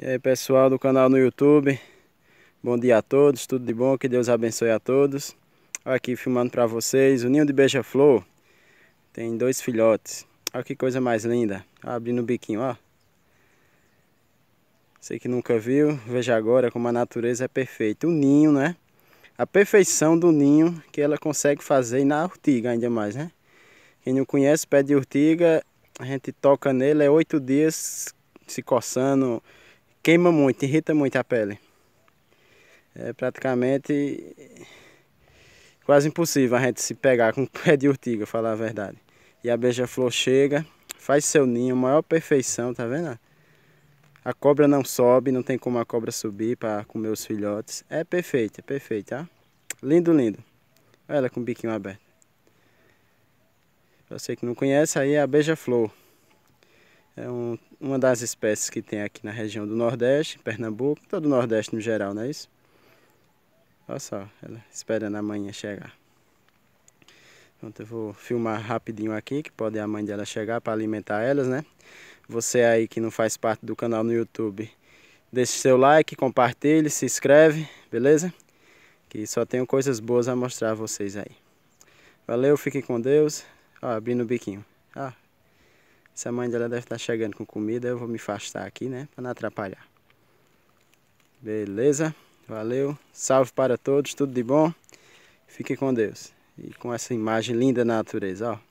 E aí pessoal do canal no YouTube, bom dia a todos, tudo de bom, que Deus abençoe a todos. Aqui filmando para vocês o ninho de beija-flor, tem dois filhotes. Olha que coisa mais linda, tá abrindo o biquinho, ó. Você que nunca viu, veja agora como a natureza é perfeita. O ninho, né? A perfeição do ninho que ela consegue fazer na urtiga ainda mais, né? Quem não conhece pé de urtiga, a gente toca nele, é oito dias se coçando, queima muito, irrita muito a pele. É praticamente quase impossível a gente se pegar com pé de urtiga, falar a verdade. E a beija-flor chega, faz seu ninho, maior perfeição, tá vendo? A cobra não sobe, não tem como a cobra subir para comer os filhotes. É perfeita, é perfeita, tá? Lindo, lindo. Olha ela com o biquinho aberto. Pra você que não conhece, aí é a beija-flor. É um uma das espécies que tem aqui na região do Nordeste, Pernambuco, todo o Nordeste no geral, não é isso? Olha só, ela esperando a manhã chegar. Pronto, eu vou filmar rapidinho aqui, que pode a mãe dela chegar para alimentar elas, né? Você aí que não faz parte do canal no YouTube, deixe seu like, compartilhe, se inscreve, beleza? Que só tenho coisas boas a mostrar a vocês aí. Valeu, fiquem com Deus. Ó, abrindo o biquinho. Ah, essa mãe dela deve estar tá chegando com comida. Eu vou me afastar aqui, né? Para não atrapalhar. Beleza? Valeu. Salve para todos. Tudo de bom. Fiquem com Deus. E com essa imagem linda da natureza, ó.